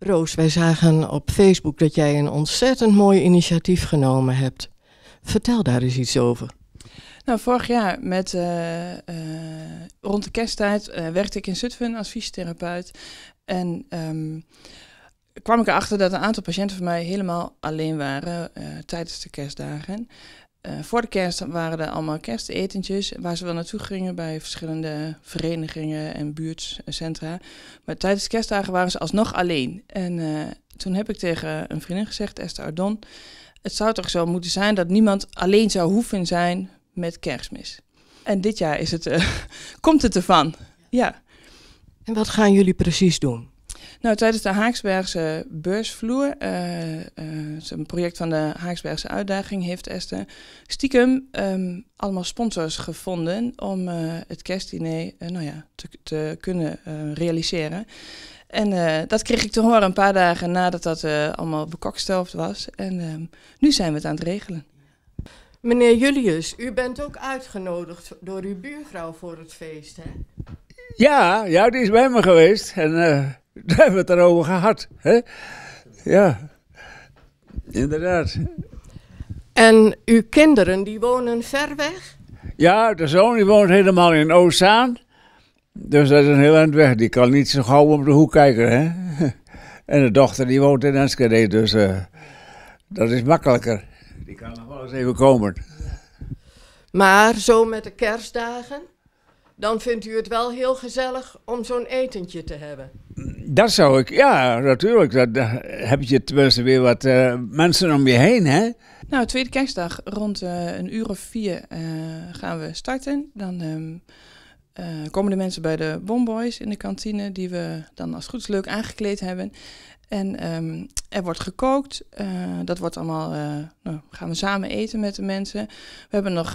Roos, wij zagen op Facebook dat jij een ontzettend mooi initiatief genomen hebt. Vertel daar eens iets over. Nou, vorig jaar met, eh, eh, rond de kersttijd uh, werkte ik in Zutphen als fysiotherapeut. En ehm, kwam ik erachter dat een aantal patiënten van mij helemaal alleen waren tijdens de kerstdagen. Eh, voor de kerst waren er allemaal kerstetentjes waar ze wel naartoe gingen bij verschillende verenigingen en buurtcentra. Maar tijdens de kerstdagen waren ze alsnog alleen. En eh, toen heb ik tegen een vriendin gezegd, Esther Ardon, het zou toch zo moeten zijn dat niemand alleen zou hoeven zijn met kerstmis. En dit jaar is het, eh, komt het ervan. Ja. En wat gaan jullie precies doen? Nou, tijdens de Haaksbergse beursvloer, uh, eh, een eh, project van de Haaksbergse uitdaging, heeft Esther stiekem ehm, allemaal sponsors gevonden om eh, het kerstdiner nou ja, te, te kunnen realiseren. En dat kreeg ik te horen een paar dagen nadat dat allemaal bekokstoofd was. En ehm, nu zijn we het aan het regelen. Meneer Julius, u bent ook uitgenodigd door uw buurvrouw voor het feest, hè? Ja, ja die is bij me geweest. En Daar hebben we het erover gehad. Hè? Ja, inderdaad. En uw kinderen, die wonen ver weg? Ja, de zoon die woont helemaal in Oostzaan. Dus dat is een heel eind weg. Die kan niet zo gauw om de hoek kijken, hè. En de dochter die woont in Enschede, dus eh, dat is makkelijker. Die kan nog wel eens even komen. Maar zo met de kerstdagen, dan vindt u het wel heel gezellig om zo'n etentje te hebben. Mm dat zou ik, ja, natuurlijk. Dan eh, heb je tenminste weer wat eh, mensen om je heen, hè? Nou, tweede kerstdag rond eh, een uur of vier gaan we starten. Dan ehm, komen de mensen bij de Bomboys in de kantine, die we dan als goed is leuk aangekleed hebben. En ehm, er wordt gekookt. dat wordt allemaal. nou, gaan we samen eten met de mensen. We hebben nog,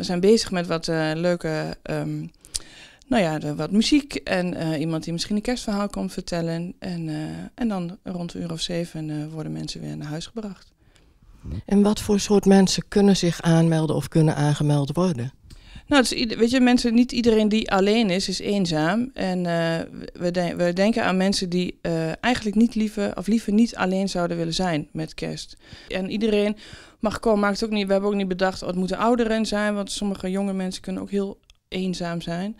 zijn bezig met wat leuke ehm, nou ja, wat muziek en eh, iemand die misschien een kerstverhaal komt vertellen. En, eh, en dan rond een uur of zeven eh, worden mensen weer naar huis gebracht. En wat voor soort mensen kunnen zich aanmelden of kunnen aangemeld worden? Nou, weet je, mensen, niet iedereen die alleen is, is eenzaam. En we, we, denken aan mensen die eigenlijk niet liever, of liever niet alleen zouden willen zijn met kerst. En iedereen mag komen, maakt ook niet, we hebben ook niet bedacht, dat oh, het moeten ouderen zijn, want sommige jonge mensen kunnen ook heel eenzaam zijn.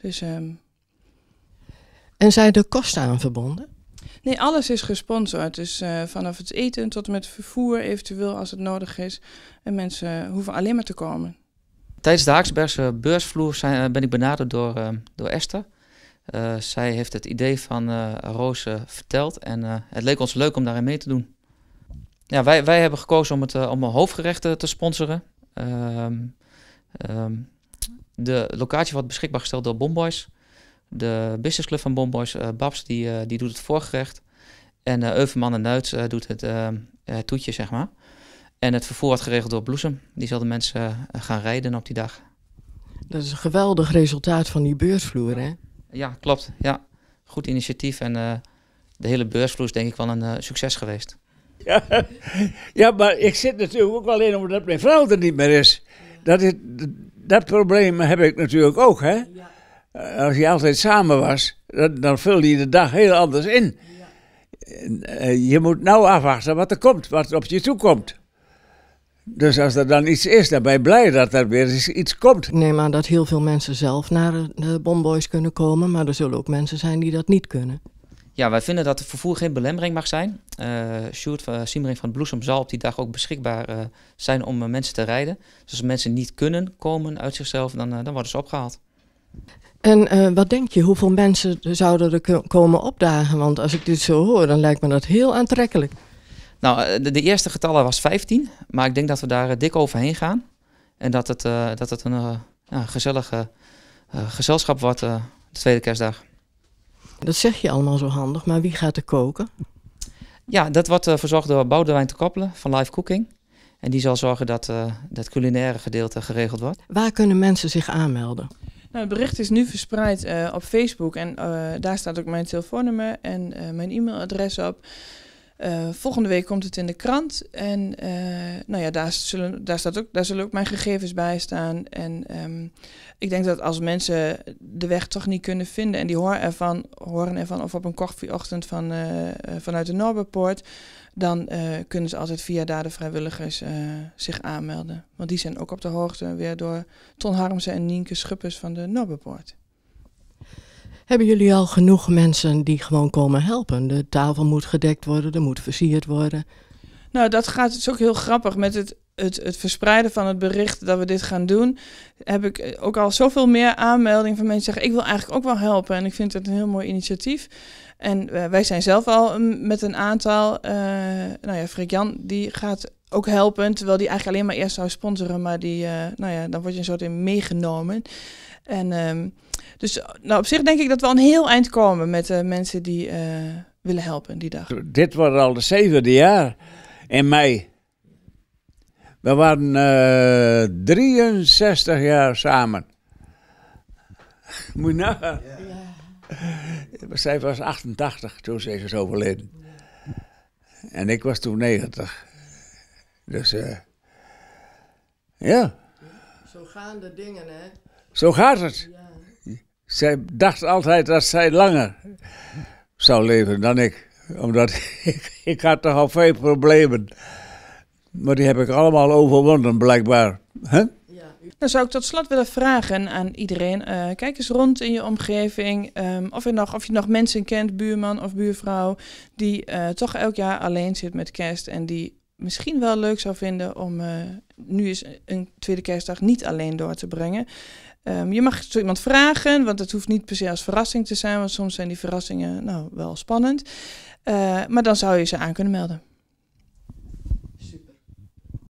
Dus, ehm, En zijn er kosten aan verbonden? Nee, alles is gesponsord. Dus eh, vanaf het eten tot met vervoer, eventueel als het nodig is. En mensen hoeven alleen maar te komen. Tijdens de Haaksbergse beursvloer zijn, eh, ben ik benaderd door, ehm, door Esther. Eh, zij heeft het idee van Roos verteld en het leek ons leuk om daarin mee te doen. Ja, wij, wij hebben gekozen om, het, om hoofdgerechten te sponsoren. Ehm, ehm de locatie wordt beschikbaar gesteld door Bomboys. De business club van Bomboys, eh, Babs, die, eh, die doet het voorgerecht. En uh, Euverman en Nuits doet het toetje, zeg maar. En het vervoer wordt geregeld door Bloesem. Die zal de mensen gaan rijden op die dag. Dat is een geweldig resultaat van die beursvloer, hè? Ja, klopt. Ja, goed initiatief. En de hele beursvloer is denk ik wel een succes geweest. Ja, ja, maar ik zit natuurlijk ook alleen omdat mijn vrouw er niet meer is. Dat is dat probleem heb ik natuurlijk ook, hè? Eh, als je altijd samen was, dan, dan vulde je de dag heel anders in. Eh, je moet nou afwachten wat er komt, wat op je toe komt. Dus als er dan iets is, dan ben je blij dat er weer iets komt. Ik neem aan dat heel veel mensen zelf naar de Bonboys kunnen komen, maar er zullen ook mensen zijn die dat niet kunnen. Ja, wij vinden dat het vervoer geen belemmering mag zijn. Uh, Sjoerd van eh, Siemering van Bloesem zal op die dag ook beschikbaar eh, zijn om mensen te rijden. Dus als mensen niet kunnen komen uit zichzelf, dan, dan worden ze opgehaald. En wat denk je, hoeveel mensen zouden er komen opdagen? Want als ik dit zo hoor, dan lijkt me dat heel aantrekkelijk. Nou, de, eerste getallen was 15, maar ik denk dat we daar dik overheen gaan. En dat het, dat het een ja, gezellig gezelschap wordt de tweede kerstdag. Dat zeg je allemaal zo handig, maar wie gaat er koken? Ja, dat wordt eh, verzorgd door Boudewijn te koppelen van Live Cooking. En die zal zorgen dat het eh, dat culinaire gedeelte geregeld wordt. Waar kunnen mensen zich aanmelden? Nou, het bericht is nu verspreid eh, op Facebook en daar staat ook mijn telefoonnummer en mijn e-mailadres op. Eh, volgende week komt het in de krant. En eh, nou ja, daar, zullen, daar, staat ook, daar zullen ook mijn gegevens bij staan. En ehm, ik denk dat als mensen de weg toch niet kunnen vinden en die horen ervan, horen ervan of op een koffieochtend van, eh, vanuit de Norberpoort, dan kunnen ze altijd via daar de vrijwilligers zich aanmelden. Want die zijn ook op de hoogte weer door Ton Harmsen en Nienke Schuppers van de Norberpoort. Hebben jullie al genoeg mensen die gewoon komen helpen? De tafel moet gedekt worden, er moet versierd worden. Nou, dat gaat dus ook heel grappig met het, het, het verspreiden van het bericht dat we dit gaan doen. Heb ik ook al zoveel meer aanmeldingen van mensen die zeggen: Ik wil eigenlijk ook wel helpen. En ik vind het een heel mooi initiatief. En eh, wij zijn zelf al mm, met een aantal. Eh, nou ja, Frik Jan die gaat ook helpen. Terwijl die eigenlijk alleen maar eerst zou sponsoren. Maar die, eh, nou ja, dan word je een soort in meegenomen. En ehm, dus nou, op zich denk ik dat we al een heel eind komen met uh, mensen die eh, willen helpen die dag. Dit wordt al de zevende jaar in mei. We waren 63 eh, jaar samen. Moet je nou? Ja. Zij was 88 toen ze is overleden. En ik was toen 90. Dus ja. Zo gaan de dingen, hè? Zo gaat het. Zij dacht altijd dat zij langer zou leven dan ik. Omdat ik, ik had toch al veel problemen. Maar die heb ik allemaal overwonnen, blijkbaar. hè? Dan zou ik tot slot willen vragen aan iedereen. Eh, kijk eens rond in je omgeving. Ehm, of, je nog, of je nog mensen kent, buurman of buurvrouw, die eh, toch elk jaar alleen zit met kerst en die misschien wel leuk zou vinden om eh, nu eens een tweede kerstdag niet alleen door te brengen. Ehm, je mag zo iemand vragen, want het hoeft niet per se als verrassing te zijn, want soms zijn die verrassingen nou wel spannend. Eh, maar dan zou je ze aan kunnen melden.